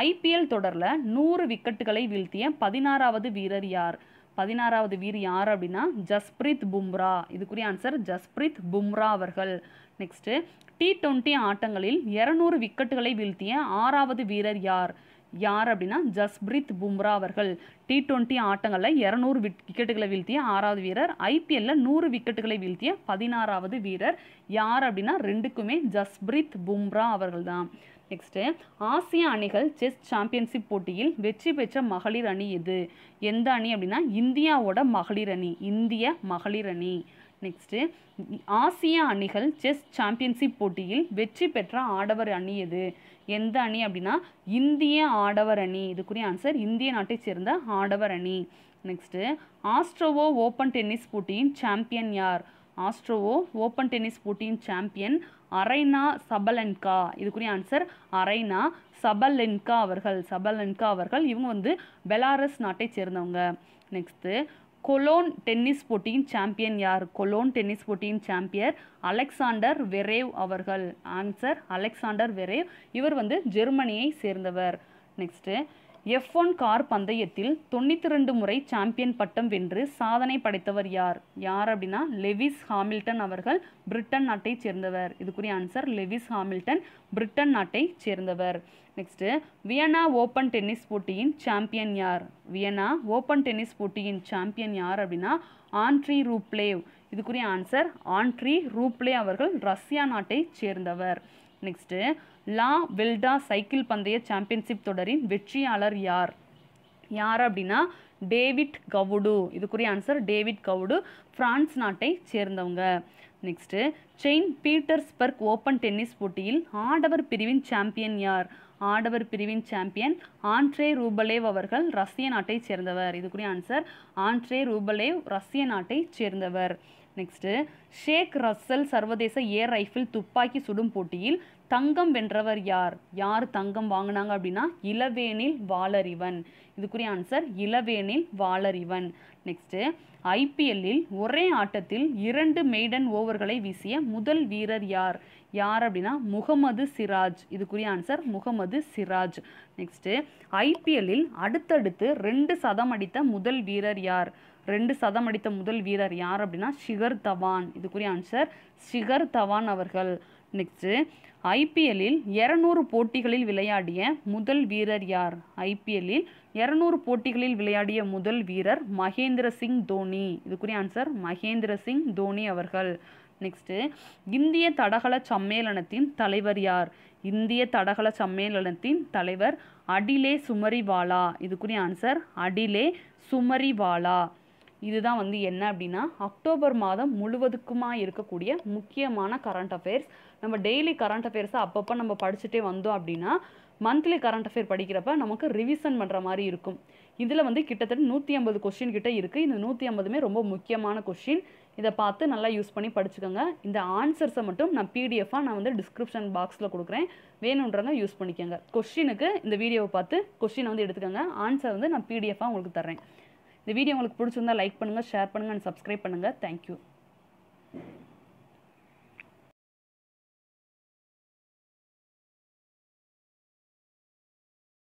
ஐபிஎல் தொடரில் நூறு விக்கெட்டுகளை வீழ்த்திய பதினாறாவது வீரர் யார் பதினாறாவது வீர் யார் அப்படின்னா ஜஸ்பிரித் பும்ரா இதுக்குரிய ஆன்சர் ஜஸ்பிரித் பும்ரா அவர்கள் நெக்ஸ்ட்டு டி ட்வெண்ட்டி ஆட்டங்களில் இரநூறு விக்கெட்டுகளை வீழ்த்திய ஆறாவது வீரர் யார் யார் அப்படின்னா ஜஸ்பிரித் பும்ரா அவர்கள் டி டுவெண்ட்டி ஆட்டங்களில் இரநூறு விக்கெட்டுகளை வீழ்த்திய ஆறாவது வீரர் ஐபிஎல்லில் நூறு விக்கெட்டுகளை வீழ்த்திய பதினாறாவது வீரர் யார் அப்படின்னா ரெண்டுக்குமே ஜஸ்பிரித் பும்ரா அவர்கள் தான் நெக்ஸ்ட்டு ஆசிய அணிகள் செஸ் சாம்பியன்ஷிப் போட்டியில் வெற்றி பெற்ற மகளிர் அணி எது எந்த அணி அப்படின்னா இந்தியாவோட மகளிர் அணி இந்திய மகளிர் அணி நெக்ஸ்ட்டு ஆசிய அணிகள் செஸ் சாம்பியன்ஷிப் போட்டியில் வெற்றி பெற்ற ஆடவர் அணி எது எந்த அணி அப்படின்னா இந்திய ஆடவர் அணி இதுக்குரிய ஆன்சர் இந்திய நாட்டை சேர்ந்த ஆடவர் அணி நெக்ஸ்ட்டு ஆஸ்ட்ரோவோ ஓப்பன் டென்னிஸ் போட்டியின் சாம்பியன் யார் ஆஸ்ட்ரோவோ ஓப்பன் டென்னிஸ் போட்டியின் சாம்பியன் அரைனா சபலென்கா இதுக்குரிய ஆன்சர் அரைனா சபலென்கா அவர்கள் சபலென்கா அவர்கள் இவங்க வந்து பெலாரஸ் நாட்டை சேர்ந்தவங்க நெக்ஸ்ட்டு கொலோன் டென்னிஸ் போட்டியின் சாம்பியன் யார் கொலோன் டென்னிஸ் போட்டியின் சாம்பியர் அலெக்சாண்டர் வெரேவ் அவர்கள் ஆன்சர் அலெக்சாண்டர் வெரேவ் இவர் வந்து ஜெர்மனியை சேர்ந்தவர் நெக்ஸ்ட்டு எஃப் ஒன் கார் பந்தயத்தில் தொண்ணூற்றி ரெண்டு முறை சாம்பியன் பட்டம் வென்று சாதனை படைத்தவர் யார் யார் அப்படின்னா லெவிஸ் ஹாமில்டன் அவர்கள் பிரிட்டன் நாட்டை சேர்ந்தவர் இதுக்குரிய ஆன்சர் லெவிஸ் ஹாமில்டன் பிரிட்டன் நாட்டை சேர்ந்தவர் நெக்ஸ்ட்டு வியனா ஓப்பன் டென்னிஸ் போட்டியின் சாம்பியன் யார் வியனா ஓப்பன் டென்னிஸ் போட்டியின் சாம்பியன் யார் அப்படின்னா ஆண்ட்ரி ரூப்ளேவ் இதுக்குரிய ஆன்சர் ஆண்ட்ரி ரூப்ளே அவர்கள் ரஷ்யா நாட்டை சேர்ந்தவர் நெக்ஸ்ட்டு லா வில்டா சைக்கிள் பந்தய சாம்பியன்ஷிப் தொடரின் வெற்றியாளர் யார் யார் அப்படின்னா டேவிட் கவுடு இதுக்குரிய ஆன்சர் டேவிட் கவுடு ஃப்ரான்ஸ் நாட்டை சேர்ந்தவங்க next Saint Petersburg open tennis போட்டியில் ஆடவர் பிரிவின் சாம்பியன் யார் ஆடவர் பிரிவின் சாம்பியன் ஆண்ட்ரே ரூபலேவ் அவர்கள் ரஷ்ய நாட்டைச் சேர்ந்தவர் இதுக்குரிய ஆன்சர் ஆண்ட்ரே ரூபலேவ் ரஷ்ய நாட்டைச் சேர்ந்தவர் நெக்ஸ்ட்டு ஷேக் ரஸ்ஸல் சர்வதேச ஏர் ரைஃபிள் துப்பாக்கி சுடும் போட்டியில் தங்கம் வென்றவர் யார் யார் தங்கம் வாங்கினாங்க அப்படின்னா இளவேனில் வாளறிவன் இதுக்குரிய ஆன்சர் இளவேனில் வாளறிவன் நெக்ஸ்ட்டு ஐபிஎல்லில் ஒரே ஆட்டத்தில் இரண்டு மெய்டன் ஓவர்களை வீசிய முதல் வீரர் யார் யார் அப்படின்னா முகமது சிராஜ் இதுக்குரிய ஆன்சர் முகமது சிராஜ் நெக்ஸ்ட்டு ஐபிஎல்லில் அடுத்தடுத்து ரெண்டு சதம் அடித்த முதல் வீரர் யார் ரெண்டு சதம் அடித்த முதல் வீரர் யார் அப்படின்னா ஷிகர் தவான் இதுக்குரிய ஆன்சர் ஷிகர் தவான் அவர்கள் நெக்ஸ்ட்டு ஐபிஎல்லில் இரநூறு போட்டிகளில் விளையாடிய முதல் வீரர் யார் ஐபிஎல்லில் இரநூறு போட்டிகளில் விளையாடிய முதல் வீரர் மகேந்திர சிங் தோனி இதுக்குரிய ஆன்சர் மகேந்திர சிங் தோனி அவர்கள் நெக்ஸ்ட்டு இந்திய தடகள சம்மேளனத்தின் தலைவர் யார் இந்திய தடகள சம்மேளனத்தின் தலைவர் அடிலே சுமரிவாலா இதுக்குரிய ஆன்சர் அடிலே சுமரிவாலா இதுதான் வந்து என்ன அப்படின்னா அக்டோபர் மாதம் முழுவதுக்குமா இருக்கக்கூடிய முக்கியமான கரண்ட் அஃபேர்ஸ் நம்ம டெய்லி கரண்ட் அஃபேர்ஸை அப்பப்போ நம்ம படிச்சுட்டே வந்தோம் அப்படின்னா மந்த்லி கரண்ட் அஃபேர் படிக்கிறப்ப நமக்கு ரிவிஷன் பண்ணுற மாதிரி இருக்கும் இதில் வந்து கிட்டத்தட்ட நூற்றி ஐம்பது கொஸ்டின் கிட்டே இருக்குது இந்த நூற்றி ஐம்பதுமே ரொம்ப முக்கியமான கொஸ்டின் இதை பார்த்து நல்லா யூஸ் பண்ணி படிச்சுக்கோங்க இந்த ஆன்சர்ஸை மட்டும் நான் பிடிஎஃபாக நான் வந்து டிஸ்கிரிப்ஷன் பாக்ஸில் கொடுக்குறேன் வேணுன்றவங்க யூஸ் பண்ணிக்கோங்க கொஷினுக்கு இந்த வீடியோவை பார்த்து கொஷினை வந்து எடுத்துக்கோங்க ஆன்சர் வந்து நான் பிடிஎஃபாக உங்களுக்கு தரேன் இந்த வீடியோ உங்களுக்கு பிடிச்சிருந்தா லைக் பண்ணுங்கள் ஷேர் பண்ணுங்கள் அண்ட் சப்ஸ்கிரைப் பண்ணுங்கள் தேங்க்யூ